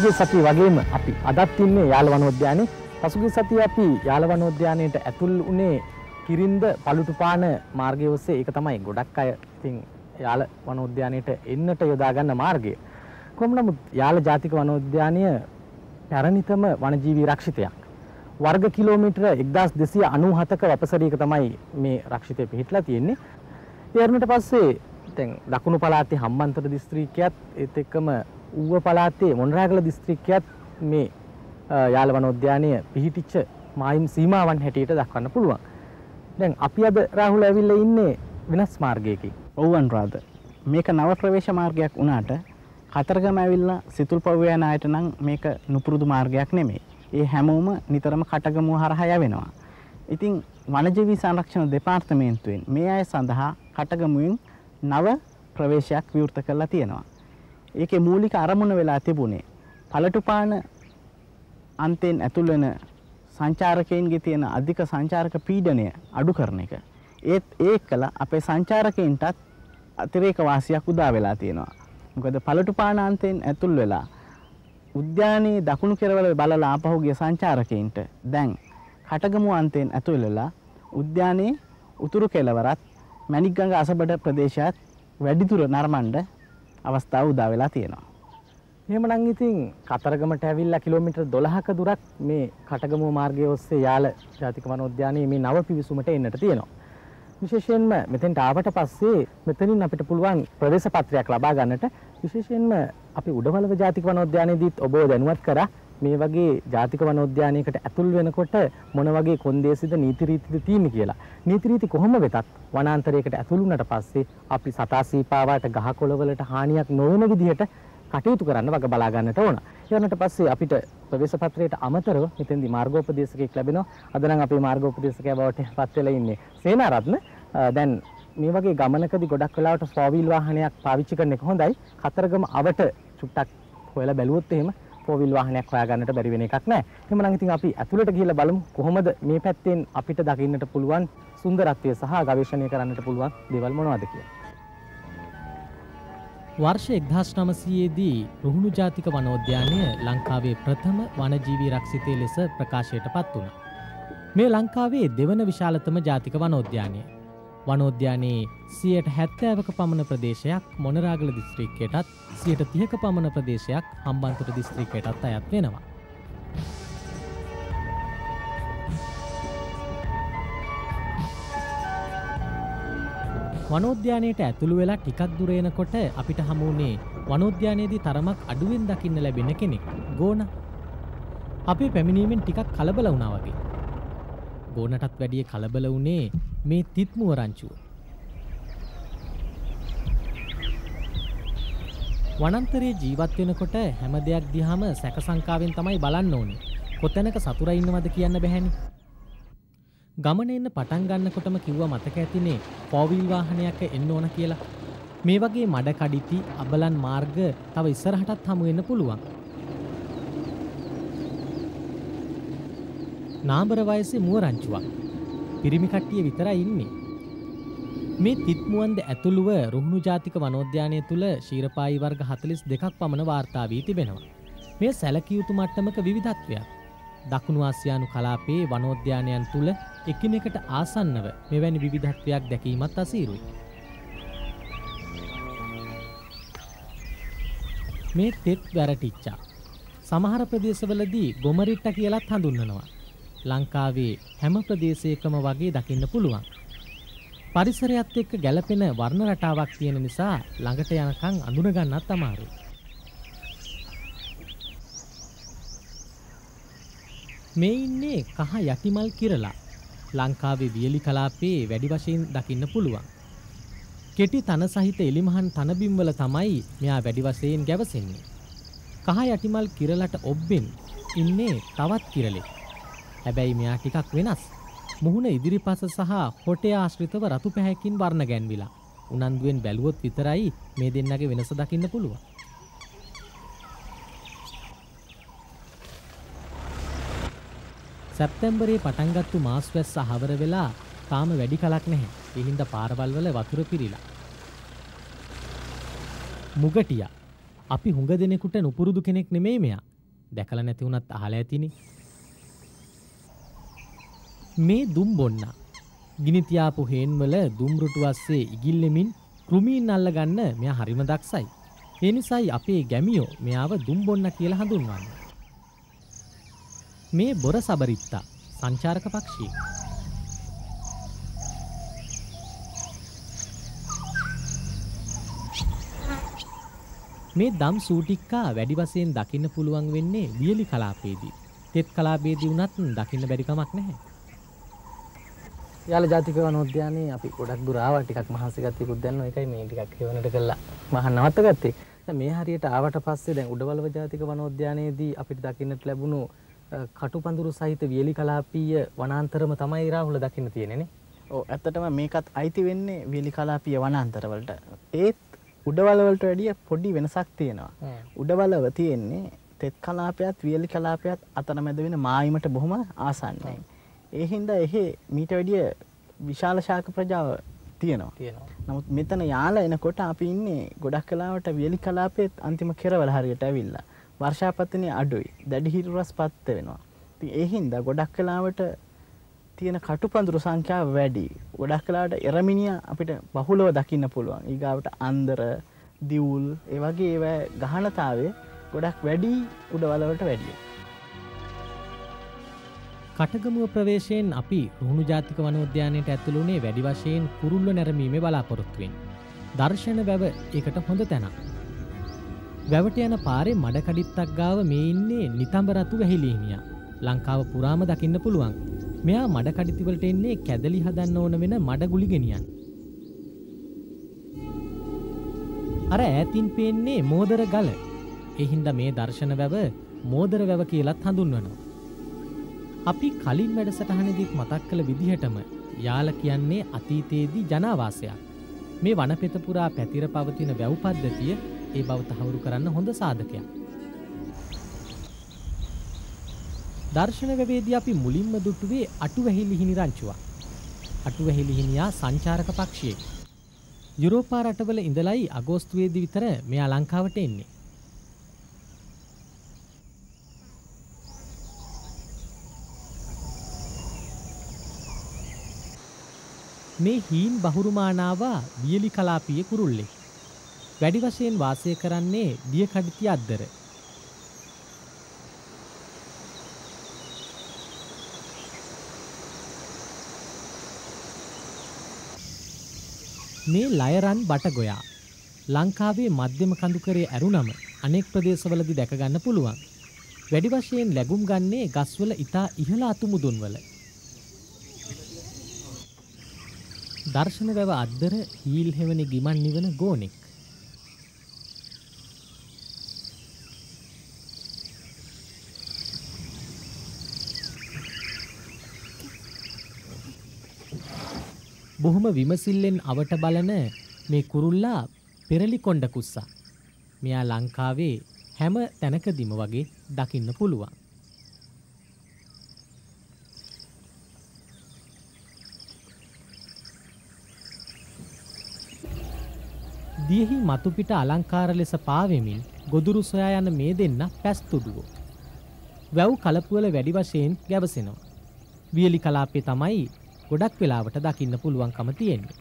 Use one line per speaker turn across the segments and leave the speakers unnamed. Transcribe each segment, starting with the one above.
පසුගිය සතිය වගේම අපි අදත් ඉන්නේ යාල වනෝද්‍යානයේ. පසුගිය සතිය අපි යාල වනෝද්‍යානයට ඇතුල් වුණේ කිරින්ද පලුටුපාන මාර්ගය ඔස්සේ ඒක තමයි ගොඩක් අය ඉතින් යාල වනෝද්‍යානයට එන්නට යොදා ගන්න මාර්ගය. කොහොම නමුත් යාල ජාතික වනෝද්‍යානය පැරණිතම වනජීවී රක්ෂිතයක්. වර්ග කිලෝමීටර 1297ක වැපසරීක තමයි මේ රක්ෂිතය පිහිටලා තියෙන්නේ. ඒ අරමුණට පස්සේ දැන් දකුණු පළාතේ හම්බන්තොට දිස්ත්‍රික්කයත් ඒත් එක්කම ඌව පළාතේ මොනරාගල දිස්ත්‍රික්කයත් මේ යාල වනෝද්‍යානය
පිහිටිච්ච මායිම් සීමාවන් හැටියට දක්වන්න පුළුවන්. දැන් අපි අද රාහුල ඇවිල්ලා ඉන්නේ වෙනස් මාර්ගයකින්. ඔව් අනුරාධ. මේක නව ප්‍රවේශ මාර්ගයක් වුණාට කතරගම ඇවිල්ලා සිතුල්පව්ව යන අයට නම් මේක නුපුරුදු මාර්ගයක් නෙමෙයි. ඒ හැමෝම නිතරම කටගමුව හරහා යවෙනවා. ඉතින් වනජීවී සංරක්ෂණ දෙපාර්තමේන්තුවෙන් මේ අය සඳහා කටගමුවෙන් නව ප්‍රවේශයක් විවෘත කරලා තියෙනවා. ඒකේ මූලික අරමුණ වෙලා තිබුණේ පළටුපාන අන්තයෙන් ඇතුල් වෙන සංචාරකයන්ගේ තියෙන අධික සංචාරක පීඩනය අඩු කරන එක. ඒත් ඒකල අපේ සංචාරකයන්ටත් අතිරේක වාසියක් උදා වෙලා තියෙනවා. මොකද පළටුපාන අන්තයෙන් ඇතුල් වෙලා උද්‍යානයේ දකුණු කෙරවල බලලා ආපහු ගිය සංචාරකයන්ට දැන් කටගමු අන්තයෙන් ඇතුල් වෙලා උද්‍යානයේ උතුරු කෙළවරත් මැණික්ගඟ අසබඩ ප්‍රදේශයත් වැඩිදුර නරඹන්න අවස්ථාව උදා වෙලා තියෙනවා. එහෙමනම් ඉතින් කතරගමට ඇවිල්ලා කිලෝමීටර් 12ක දුරක් මේ කටගමුව
මාර්ගය ඔස්සේ යාල ජාතික වනෝද්‍යානයේ මේ නව පිවිසුමට එන්නට තියෙනවා. විශේෂයෙන්ම මෙතෙන්ට ආවට පස්සේ මෙතනින් අපිට පුළුවන් ප්‍රවේශ පත්‍රයක් ලබා ගන්නට විශේෂයෙන්ම අපි උඩවලව ජාතික වනෝද්‍යානයේදීත් ඔබව දැනුවත් කරා මේ වගේ ජාතික වනෝද්‍යානයකට ඇතුල් වෙනකොට මොන වගේ කොන්දේසිද නීති රීතිද තියෙන්නේ කියලා. නීති රීති කොහොම වෙතත් වනාන්තරයකට ඇතුල් වුණාට පස්සේ අපි සතා සීපාවට ගහකොළවලට හානියක් නොවන විදිහට කටයුතු කරන්න වග බලා ගන්නට ඕන. ඊළඟට පස්සේ අපිට ප්‍රවේශ පත්‍රයට අමතරව මෙතෙන්දි මාර්ගෝපදේශකෙක් ලැබෙනවා. අද නම් අපේ මාර්ගෝපදේශකයා බවට පත් වෙලා ඉන්නේ සේනාරත්න. දැන් මේ වගේ ගමනකදී ගොඩක් වෙලාවට ෆෝවීල් වාහනයක් පාවිච්චි කරන එක හොඳයි. කතරගම අවට චුට්ටක් හොයලා බැලුවොත් එහෙම පෝවිල් වාහනයක් හොයාගන්නට බැරි වෙන එකක් නෑ. එහෙනම් ඉතින් අපි ඇතුළට ගිහිල්ලා බලමු කොහොමද මේ පැත්තෙන් අපිට දකින්නට පුළුවන් සුන්දරත්වය සහ ගවේෂණය කරන්නට පුළුවන් දේවල් මොනවද කියලා. වර්ෂ එක්දහස් නමසයේදී රුහුණු ජාතික වනෝද්‍යානය ලංකාවේ ප්‍රථම වනජීවී රක්ෂිතය ලෙස ප්‍රකාශයට පත් වුණ. මේ ලංකාවේ දෙවන විශාලතම ජාතික වනෝද්‍යානය වනෝද්‍යානයේ සියයට හැත්තෑවක පමණ ප්‍රදේශයක් මොනරාගල දිස්ත්‍රික්කයටත් සියට තියක පමණ ප්‍රදේශයක් හම්බන්තර දිස්ත්‍රිකයටත් අයත් වෙනවා. වනෝද්‍යානයට ඇතුළු වෙලා ටිකක් දුරේනකොට අපිට හමුුණේ වනෝද්‍යානයේදී තරමක් අඩුවෙන් දකින්න ලැබෙන කෙනෙක් ගෝන අපි පැමිණීමෙන් ටිකක් කලබල වුණාවගේ. ගෝනටත් වැඩිය කලබල වුණේ මේ තිත්මුව රංචුව. වනන්තරයේ ජීවත් වෙනකොට හැම දෙයක් දිහාම සැක සංකාවෙන් තමයි බලන්න ඕනේ. කොතැනක සතුරා ඉන්නවද කියන්න බැහැනේ. ගමනේ ඉන්න පටන් ගන්නකොටම කිව්වා මතක ඇතිනේ ෆෝවිල් වාහනයක එන්න ඕන කියලා. මේ වගේ මඩ කඩਿੱති අබලන් මාර්ග තව ඉස්සරහටත් හමු වෙන්න පුළුවන්. නාඹර වයසේ මුව රංචුවක්. පිරිමි කට්ටිය විතර ඉන්නේ. මේ තිත්මුවන්ද ඇතුළුව රුහුණු ජාතික වනෝද්‍යානය තුළ ශීරපායි වර්ග හතලිස් දෙකක් පමණ වාර්තාාවී තිබෙනවා. මේ සැලකියයුතු මට්ටමක විධත්වයක්. දකුණු ආසියානු කලාපයේ වනෝද්‍යානයන් තුළ එකිනෙකට ආසන්නව මෙවැනි විවිධත්වයක් දැකීමත් අසීරුයි. මේ තෙත් වැරටිච්චා. සමහර ප්‍රදේශවලදී ගොමරිට්ට කියලත් හඳුන්නනවා. ලංකාවේ හැම ප්‍රදේශයකම වගේ දකින්න පුළුවන්. පරිසරයත් එක්ක ගැළපෙන වර්ණ රටාවක් තියෙන නිසා ළඟට යනකම් අඳුන ගන්නත් අමාරුයි. මේ ඉන්නේ කහ යටිමල් කිරලා. ලංකාවේ වියලි කලාපයේ වැඩි වශයෙන් දකින්න පුළුවන්. කෙටි තන සහිත එලිමහන් තනබිම් වල තමයි මෙයා වැඩි වශයෙන් ගැවසෙන්නේ. කහ යටිමල් කිරලට ඔබ්බෙන් ඉන්නේ තවත් කිරලෙක්. හැබැයි මෙයා ටිකක් වෙනස්. මුහුණ ඉදිරිපස සහ හොටේ ආශ්‍රිතව රතු පැහැකින් වර්ණ ගැන්විලා. උනන්දුවෙන් බැලුවොත් විතරයි මේ දෙන්නගේ වෙනස දකින්න පුළුවන්. සැප්තැම්බරේ පටන්ගත්තු මාස්වැස්ස හවර වෙලා තාම වැඩි කලක් නැහැ. එහින්ද පාරවල්වල වතුර පිරিলা. මුගටියා අපි හුඟ දෙනෙකුට නුපුරුදු කෙනෙක් නෙමෙයි මෙයා. දැකලා නැති වුණත් අහලා ඇතිනේ. මේ දුම් බොන්න. ගිනිතියාපු හේන්වල දුම්රුටුවස්සේ ඉගිල්ලෙමින් කෘමීන් අල්ලගන්න මෙයා හරිම දක්සයි. ඒ නිසායි අපේ ගැමියෝ මෙයාව දුම් බොන්න කියලා හඳුන්වන්නේ. මේ බොර සබරිත්තා සංචාරක පක්ෂී. මේ දම් සූටික්කා වැඩි වසයෙන් දකින්න පුළුවන් වෙන්නේ වියලි කලාපේදී. තෙත් කලාබේදී වුණත් දකින්න බැරිකමක් නැහැ. යාල ජාතික වනෝද්‍යානයේ අපි ගොඩක් දුර ආවා ටිකක් මහන්සි ගත්තේ උද්‍යානෝ එකයි මේ ටිකක් හේවනට කළා මහා නවත්ත ගත්තේ දැන් මේ හරියට ආවට පස්සේ දැන් උඩවලව ජාතික වනෝද්‍යානයේදී අපිට දකින්නට ලැබුණු කටුපඳුරු සහිත
වියලි කලාපීය වනාන්තරම තමයි රාහුල දකින්න තියෙන්නේ ඔව් ඇත්තටම මේකත් අයිති වෙන්නේ වියලි කලාපීය වනාන්තරවලට ඒත් උඩවල වලට වැඩිය පොඩි වෙනසක් තියෙනවා උඩවලව තියෙන්නේ තෙත් කලාපයත් වියලි කලාපයත් අතරමැද වෙන මායිමට බොහොම ආසන්නයි ඒහින්ද එහෙ මීට වැඩිය විශාල ශාක ප්‍රජාව තියෙනවා තියෙනවා නමුත් මෙතන යාලා එනකොට අපි ඉන්නේ ගොඩක් කලාවට වියලි කලාපෙත් අන්තිම කෙරවල හරියට ඇවිල්ලා වර්ෂාපතනය අඩුයි දැඩි හිරුරස් පත්ත වෙනවා ඒහින්ද ගොඩක් කලාවට තියෙන කටුපඳුරු සංඛ්‍යාව වැඩි ගොඩක් කලාට එරමිනිිය අපිට බහුලව දකින්න පුළුවන් ඒගාවට අන්දර දිවුල් ඒවගේ ඒවැ ගහනතාවේ ගොඩක් වැඩි උඩවලවට වැඩිය
කටගමුව ප්‍රවේශයෙන් අපි රුණු ජාතික වනෝද්‍යානයට ඇතුළුනේ වැඩි වශයෙන් කුරුල්ල නැරමීම බලාපොරොත්තුවෙන්. දර්ශන වැව එකට හොඳ තැනක්. වැවට යන පාරේ මඩකඩිත්තක් ගාව මේ ඉන්නේ නිතඹරතු වැහිලීමිය. ලංකාව පුරාම දකින්න පුළුවන්. මෙයා මඩකඩිතිවලට එන්නේ කැදලි හදන්න ඕන වෙන මඩගුලිගෙනියන්. අර ඈතින් පේන්නේ මෝදර ගල. එහින්ද මේ දර්ශන වැව මෝදර වැව කියලත් හඳුන්වනවා. අපි කලින් වැඩසටහනදිත් මතක් කළ විදිහටම යාල කියන්නේ අතීතයේදී ජනාවාසයක්. මේ වනපෙතපුරා පැතිර පවතින වැව්පද්ධතිය ඒ බවතහවුරු කරන්න හොඳ සාධකයක්. දර්ශනවවේදී අපි මුලින්ම දුටුවේ අටුවැහිලිහිනි රංචුවක්. අටුවැහිලිහිනියා සංචාරක පක්ෂයෙක්. යුරෝපා රටවල ඉඳලයි අගෝස්තුවේදි විතර මෙයා ලංකාවට එන්නේ. මේ හීන් බහුරුමානාව වියලි කලාපීය කුරුල්ලෙක්. වැඩි වශයෙන් වාසය කරන්නේ දිය කඩිතිය අද්දර. මේ ලයරන් බටගොයා ලංකාවේ මධ්‍යම කඳුකරේ ඇරුණම අනෙක් ප්‍රදේශවලදී දැකගන්න පුළුවන්. වැඩි වශයෙන් ලැබුම් ගන්නේ ගස්වල ඉතා ඉහළ අතුමුදුන්වල. දර්ශන වැව අද්දර හීල් හෙවන ගිමන් නිවන ගෝනෙක්. බොහොම විමසිල්ලෙන් අවට බලන මේ කුරුල්ලා පෙරලි කොණ්ඩ කුස්සා. මෙයා ලංකාවේ හැම තැනකදිම වගේ දකින්න පුළුවන්. දියෙහි මතුපිට අලංකාර ලෙස පාවෙමින් ගොදුරු සොයා යන මේ දෙන්න පැස්තුඩුවෝ. වැව් කලපුවල වැඩි වශයෙන් ගැවසෙනවා. වියලි කලාපේ තමයි ගොඩක් වෙලාවට දකින්න පුළුවන්කම තියෙන්නේ.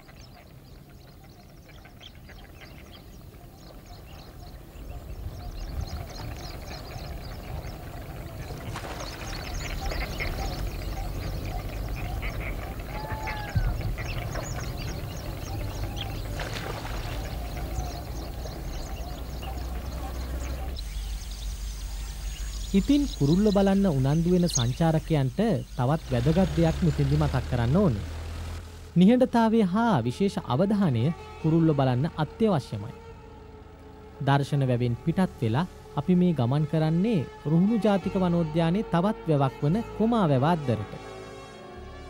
ඉතින් කුරුල්ල බලන්න උනන්දු වෙන සංචාරකයන්ට තවත් වැදගත් දෙයක් මුතින්දි මතක් කරන්න ඕනේ. නිහඬතාවය හා විශේෂ අවධානය කුරුල්ල බලන්න අත්‍යවශ්‍යමයි. දර්ශන වැවෙන් පිටත් වෙලා අපි මේ ගමන් කරන්නේ රුහුණු ජාතික වනෝද්‍යානයේ තවත් වැවක් වන කොමා වැව අද්දරට.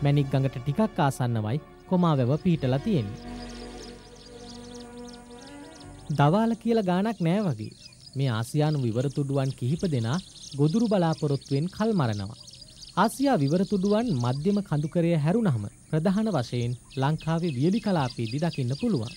මැණික් ගඟට ටිකක් ආසන්නමයි කොමා වැව පිහිටලා තියෙන්නේ. දවාල කියලා ගානක් නෑ වගේ. මේ ආසියානු විවරතුඩුවන් කිහිප දෙනා ගොදුරු බලාපොරොත්තුවෙන් කල් මරනවා. ආසියා විවරතුඩුවන් මධ්‍යම කඳුකරය හැරුණහම ප්‍රධාන වශයෙන් ලංකාවේ වියලි කලාපයේදී දකින්න පුළුවන්.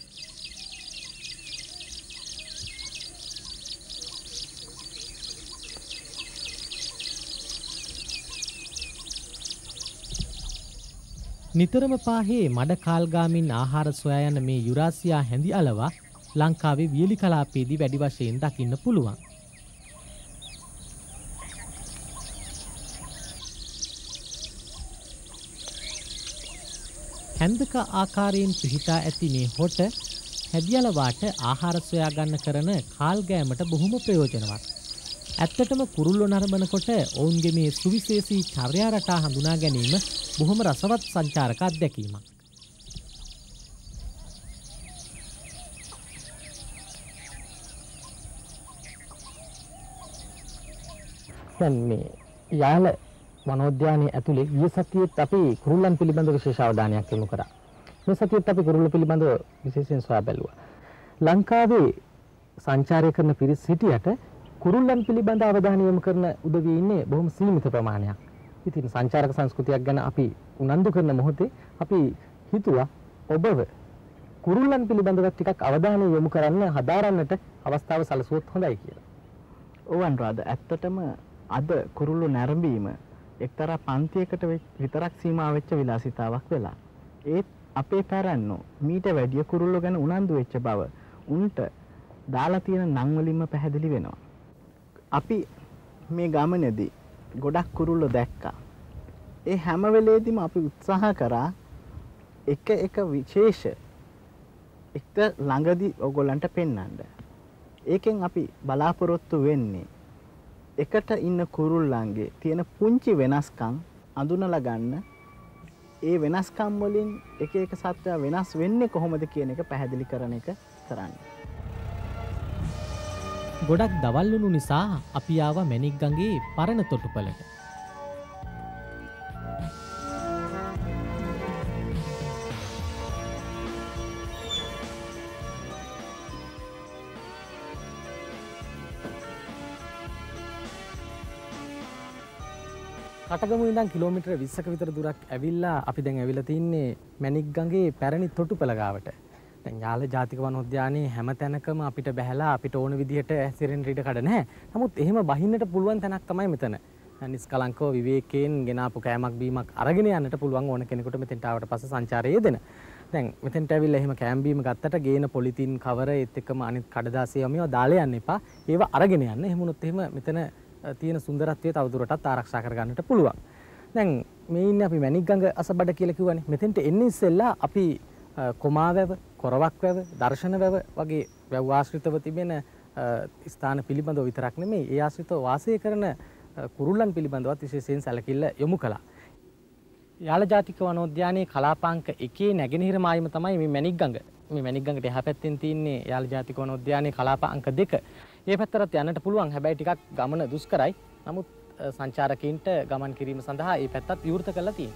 නිතරම පාහේ මඩ කාල්ගාමින් ආහාර සොයා යන මේ යුරාසියා හැඳි අලවා ලංකාවේ වියලි කලාපයේදී වැඩි වශයෙන් දකින්න පුළුවන්. හැන්දක ආකාරයෙන් පිහිටා ඇති මේ හොට හැදියලවාට ආහාර සොයා ගන්න කරන කාල්ගෑමට බොහොම ප්‍රයෝජනවත්. ඇත්තටම කුරුල්ලෝ නරඹනකොට ඔවුන්ගේ මේ සුවිශේෂී චර්යා රටා හඳුනා ගැනීම බොහොම රසවත් සංචාරක අත්දැකීමක්. දැන් මේ යාල වනෝද්‍යානයේ ඇතුලේ ගිය සතියේත් අපි කුරුල්ලන් පිළිබඳ විශේෂ අවධානයක් යොමු කරා. මේ සතියේත් අපි කුරුල්ල පිළිබඳ විශේෂයෙන් සොයා බැලුවා. ලංකාවේ සංචාරය කරන පිරිස් සිටියට කුරුල්ලන් පිළිබඳ අවධානය යොමු කරන උදවිය ඉන්නේ බොහොම සීමිත ප්‍රමාණයක්. ඉතින් සංචාරක සංස්කෘතියක් ගැන අපි උනන්දු කරන මොහොතේ අපි හිතුවා ඔබව
කුරුල්ලන් පිළිබඳව ටිකක් අවධානය යොමු කරන්න හදාරන්නට අවස්ථාව සැලසුවොත් හොඳයි කියලා. ඔවන් රාද ඇත්තටම අද කුරුල්ලෝ නැරඹීම එක්තරා පන්තියකට විතරක් සීමා වෙච්ච විලාසිතාවක් වෙලා. ඒත් අපේ පැරන්නෝ මීට වැඩිය කුරුල්ලෝ ගැන උනන්දු වෙච්ච බව උන්ට දාලා තියෙන නම් වලින්ම පැහැදිලි වෙනවා. අපි මේ ගමනේදී ගොඩක් කුරුල්ලෝ දැක්කා. ඒ හැම වෙලේදීම අපි උත්සාහ කරා එක එක විශේෂ එක ළඟදී ඔයගොල්ලන්ට පෙන්වන්න. ඒකෙන් අපි බලාපොරොත්තු වෙන්නේ එකට ඉන්න කුරුල්ලන්ගේ තියෙන පුංචි වෙනස්කම් අඳුනලා ගන්න ඒ වෙනස්කම් වලින් එක එක සත්වයා වෙනස් වෙන්නේ කොහොමද කියන එක පැහැදිලි කරන එක කරන්න.
ගොඩක් දවල්ලුණු නිසා අපි ආව මැණික්ගඟේ පරණ තොටුපළට. කටගම ඉඳන් කිලෝමිටර 20ක විතර දුරක් ඇවිල්ලා අපි දැන් ඇවිල්ලා තින්නේ මැණික්ගඟේ පැරණි තොටුපළ ගාවට. දැන් යාල ජාතික වන උද්‍යානයේ හැම තැනකම අපිට බැහැලා අපිට ඕන විදිහට ඇසිරෙන්න ඉඩ කඩ නැහැ. නමුත් එහෙම බහින්නට පුළුවන් තැනක් තමයි මෙතන. නිස්කලංකව විවේකයෙන් ගෙනාපු කෑමක් බීමක් අරගෙන යන්නට පුළුවන් ඕන කෙනෙකුට මෙතෙන්ට ආවට පස්සේ සංචාරය යෙදෙන. දැන් මෙතෙන්ට ඇවිල්ලා එහෙම කෑම්බීම ගත්තට ගේන පොලිතින් කවර ඒත් එක්කම අනිත් කඩදාසිය මේවා දාලා යන්න එපා. ඒවා අරගෙන යන්න. එහෙම වුණොත් එහෙම මෙතන තියෙන සුන්දරත්වය තවදුරටත් ආරක්ෂා කරගන්නට පුළුවන්. දැන් මේ ඉන්නේ අපි මණික්ගඟ අසබඩ කියලා කියවනේ. මෙතෙන්ට එන්නේ ඉස්සෙල්ලා අපි කොමාවැව, කොරවක්වැව, දර්ශනවැව වගේ වැව් ආශ්‍රිතව තිබෙන ස්ථාන පිළිබඳව විතරක් නෙමෙයි, ඒ ආශ්‍රිතව වාසය කරන කුරුල්ලන් පිළිබඳවත් විශේෂයෙන් සැලකිල්ල යොමු කළා. යාල ජාතික වනෝද්‍යානයේ කලාපංක එකේ නැගෙනහිර මායිම තමයි මේ මණික්ගඟ. මේ මණික්ගඟට එහා පැත්තෙන් තියෙන්නේ යාල ජාතික වනෝද්‍යානයේ කලාප අංක 2. ඒ පැත්තරත් යන්නට පුළුවන් හැබැයි ටිකක් ගමන දුස්කරයි නමුත් සංචාරකීන්ට ගමන් කිරීම සඳහා ඒ පැත්තත් විවෘත කරලා තියෙන.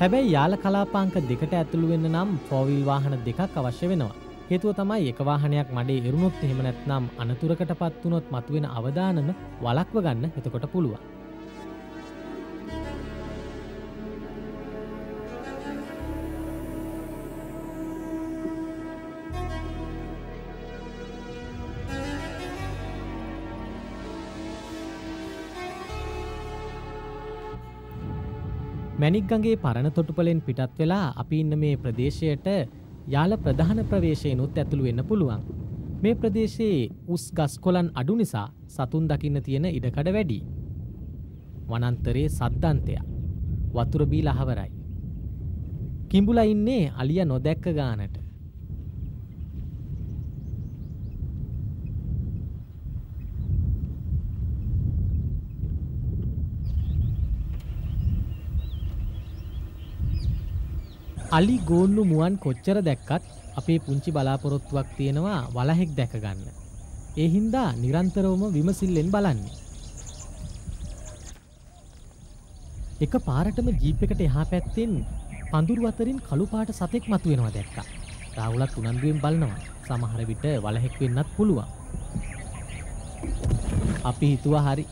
හැබැයි යාල කලාපාංක දෙකට ඇතුළු වෙන්න නම් ෆෝවිල් වාහන දෙකක් අවශ්‍ය වෙනවා. හේතුව තමයි එක වාහනයක් මඩේ එරුණොත් එහෙම නැත්නම් අනතුරකට පත් වුණොත් මතුවෙන අවදානම වළක්ව ගන්න එතකොට පුළුවන්. මැනික්ගගේ පරණ තොටුපලෙන් පිටත් වෙලා අපි ඉන්න මේ ප්‍රදේශයට යාල ප්‍රධාන ප්‍රවේශයනුත් ඇතුළු වෙන්න පුළුවන්. මේ ප්‍රදේශයේ උස් ගස්කොලන් අඩු නිසා සතුන් දකින්න තියෙන ඉඩකඩ වැඩි. වනන්තරයේ සද්ධන්තය. වතුරබී ලහවරයි. කිඹුල ඉන්නේ අලිය නොදැක්ක ගානට. අලි ගෝල්ලු මුවන් කොච්චර දැක්කත් අපේ පුංචි බලාපොරොත්තුවක් තියෙනවා වලහෙක් දැකගන්න. ඒ හින්දා නිරන්තරවම විමසිල්ලෙන් බලන්න. එක පාරටම ජීප් එකට එහා පැත්තෙන් පඳුරු අතරින් කළු පාට සතෙක් මතුවෙනවා දැක්කා. රාහුලත් උනන්දුවෙන් බලනවා. සමහර විට වලහෙක් වෙන්නත් පුළුවන්. අපි හිතුවා හරි.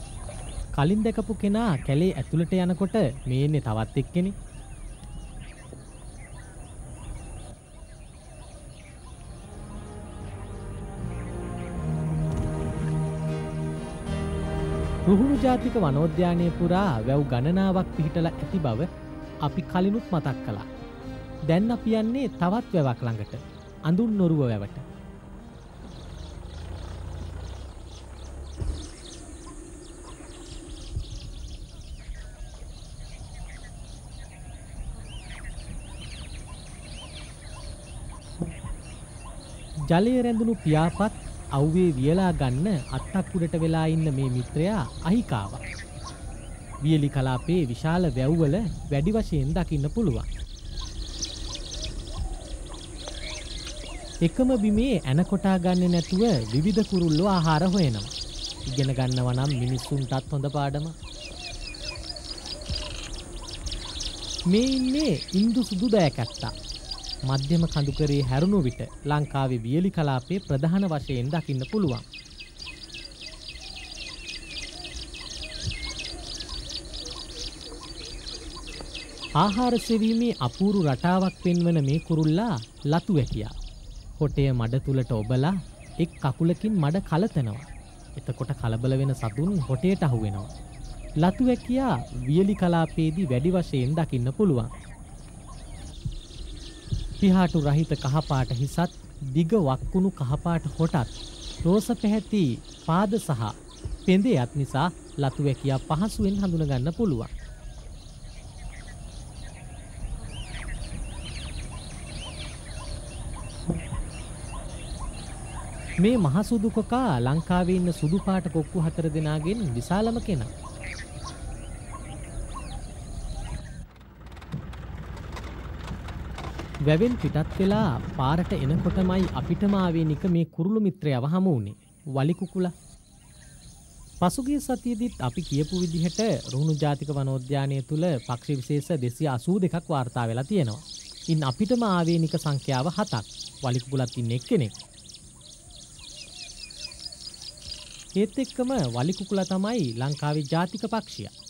කලින් දැකපු කෙනා කැලේ ඇතුළට යනකොට මේ ඉන්නේ තවත් එක්කෙනෙක්. රුහුණු ජාතික වනෝද්‍යානය පුරා වැව් ගණනාවක් පිහිටල ඇති බව අපි කලිනුත් මතක් කළා. දැන් අපි යන්නේ තවත් වැවක් ළඟට අඳුන් නොරුව වැවට. ජලය රැඳුණු පියාපත් අව්වේ වියලා ගන්න අත්තක් උඩට වෙලා ඉන්න මේ මිත්‍රයා අහිකාවා. වියලි කලාපේ විශාල වැව්වල වැඩි වශයෙන් දකින්න පුළුවන්. එකම බිමේ ඇනකොටා ගන්න නැතුව විවිධ කුරුල්ලෝ ආහාර හොයනවා. ඉගෙන ගන්නවා නම් මිනිස්සුන්ටත් හොඳ පාඩම. මේ ඉන්නේ ඉන්දු සුදු දෑකැත්තා. මධ්‍යම කඳුකරේ හැරුණු විට ලංකාවේ වියලි කලාපේ ප්‍රධාන වශයෙන් දකින්න පුළුවන්. ආහාර සෙවීමේ අපූරු රටාවක් පෙන්වන මේ කුරුල්ලා ලතු වැටියා. හොටය මඩ තුළට ඔබලා එක් කකුලකින් මඩ කලතනවා. එතකොට කලබල වෙන සතුන් හොටයට අහුවෙනවා. ලතු වැකියා වියලි කලාපේදී වැඩි වශයෙන් දකින්න පුළුවන්. පිහාටු රහිත කහපාට හිසත් දිග වක්කුණු කහපාට හොටත් රෝස පැහැති පාද සහ පෙඳයත් නිසා ලතුවැකියා පහසුවෙන් හඳුනගන්න පුළුවන්. මේ මහසුදුකොකා ලංකාවේ ඉන්න සුදුපාට කොක්කු හතර දෙනාගෙන් විශාලම කෙනා. වැවෙන් පිටත් වෙලා පාරට එනකොටමයි අපිටම ආවේනික මේ කුරුළු මිත්‍රයව හමු වුණේ. වලි කුකුලා. පසුගිය සතියේදීත් අපි කියපු විදිහට රුහුණු ජාතික වනෝද්‍යානය තුල පක්ෂි විශේෂ 282ක් වාර්තා වෙලා තියෙනවා. ඉන් අපිටම ආවේනික සංඛ්‍යාව 7ක්. වලි කුකුලත් ඉන්නේ එක්කෙනෙක්. ඒත් එක්කම වලි කුකුලා තමයි ලංකාවේ ජාතික පක්ෂියා.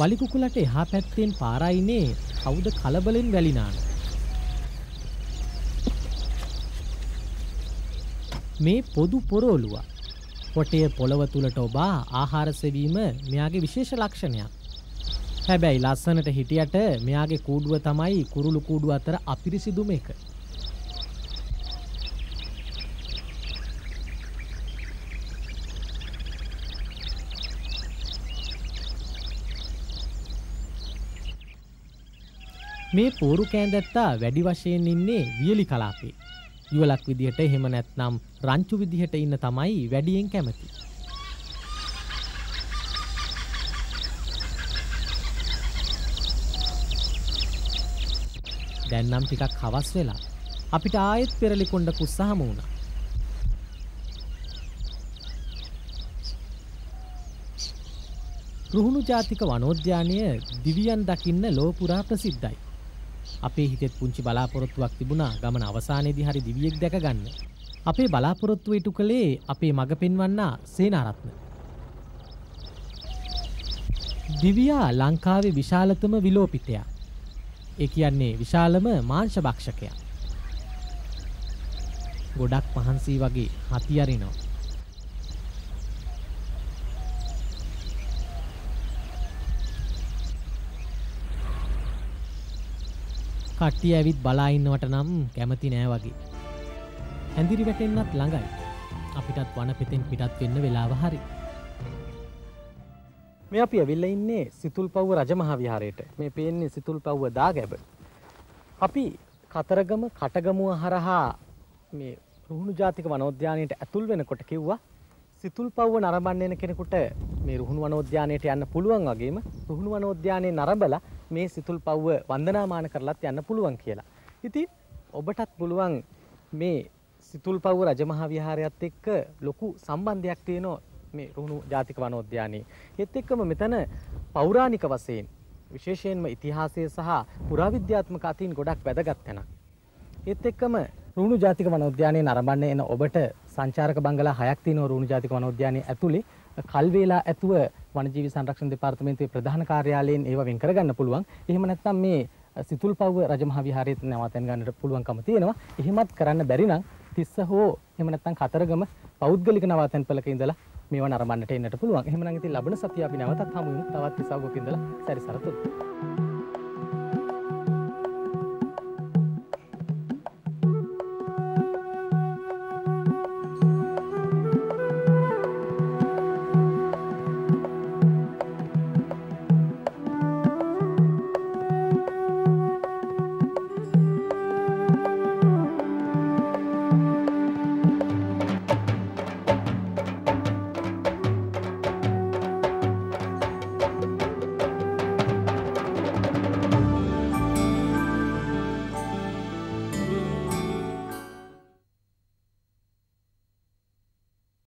වලිකුකුලට එහා පැත්තෙන් පාරයිනේ කවුද කලබලෙන් වැලිනාන. මේ පොදු පොරෝලුව. පොටය පොළව තුළට ඔබා ආහාරසවීම මෙයාගේ විශේෂ ලක්ෂණයක්. හැබැයි ලස්සනට හිටියට මෙයාගේ කූඩුව තමයි කුරුළු කූඩුව අතර අපිරිසිදුම එක. මේ පූරු කෑන්දැත්තා වැඩි වශයෙන් ඉන්නේ වියලි කලාපේ. යුවලක් විදිහට එහෙම නැත්නම් රංචු විදිහට ඉන්න තමයි වැඩියෙන් කැමති. දැන්නම් ටිකක් හවස් වෙලා අපිට ආයෙත් පෙරලිකොණ්ඩ කුස්සහම වුණා. රුහුණු ජාතික වනෝද්‍යානය දිවියන් දකින්න ලෝපුරා ප්‍රසිද්ධයි. අපේ හිතෙත් පුංචි බලාපොරොත්තුවක් තිබුණා ගමන අවසානයේදී හරි දිවියෙක් දැක ගන්න. අපේ බලාපොරොත්තුව ඉටු කළේ අපේ මඟ පෙන්වන්නා සේනාරත්න. දිවියා ලංකාවේ විශාලතම විලෝපිතයා. ඒ කියන්නේ විශාලම මාංශ භක්ෂකයා. ගොඩක් මහන්සි වගේ හති අරිනවා. කට්ටිය ඇවිත් බලා ඉන්නවට නම් කැමති නෑ වගේ. හැඳිරි වැටෙන්න්නත් ළඟයි. අපිටත් වන පෙතෙන් පිටත් වෙන්න වෙලාව හරි. මේ අපි ඇවිල්ල ඉන්නේ සිතුල් පව්ව රජමහා විහාරයට මේ පේන්නේ සිතුල් පව්ව දා ගැබ. අපි කතරගම කටගමුව හරහා මේ රුහුණු ජාතික වනෝද්‍යානයට ඇතුල් වෙනකොට කිව්වා සිතුල් පව්ව නරඹන්න එන කෙනෙකුට මේ රුහුණු වනෝද්‍යානයට යන්න පුළුවන් වගේම රුහුණු වනෝද්‍යානයේ නරඹලා මේ සිතුල් පව්ව වන්දනාමාන කරලත් යන්න පුළුවන් කියලා. ඉතින් ඔබටත් පුළුවන් මේ සිතුල් පව්ව රජමහා විහාරයත් එක්ක ලොකු සම්බන්ධයක් තියෙනවා මේ රුහුණු ජාතික වනෝද්‍යානයේ. ඒත් එක්කම මෙතන පෞරාණික වශයෙන් විශේෂයෙන්ම ඉතිහාසය සහ පුරාවිද්‍යාත්මක අතින් ගොඩක් වැදගත් තැනක්. ඒත් එක්කම රුහුණු ජාතික වනෝද්‍යානයේ නරඹන්න එන ඔබට සංචාරක බංගලා හයක් තියෙනවා රුණු ජාතික වනෝද්‍යානයේ ඇතුලේ කල්වේලා ඇතුව වනජීවි සංරක්ෂණ දෙපාර්තමේන්තුවේ ප්‍රධාන කාර්යාලයෙන් ඒවා වෙන් කරගන්න පුළුවන්. එහෙම නැත්නම් මේ සිතුල්පව්ව රජමහා විහාරයේත් නවාතැන් ගන්නට පුළුවන්කම තියෙනවා. එහෙමත් කරන්න බැරි නම් තිස්ස හෝ එහෙම නැත්නම් කතරගම පෞද්ගලික නවාතැන් පළක ඉඳලා මේවා නරඹන්නට එන්නට පුළුවන්. එහෙමනම් ඉතින් ලබන සතිය අපි නැවතත් හමු වෙමු. තවත් විසවකක ඉඳලා සැරිසරතුත්.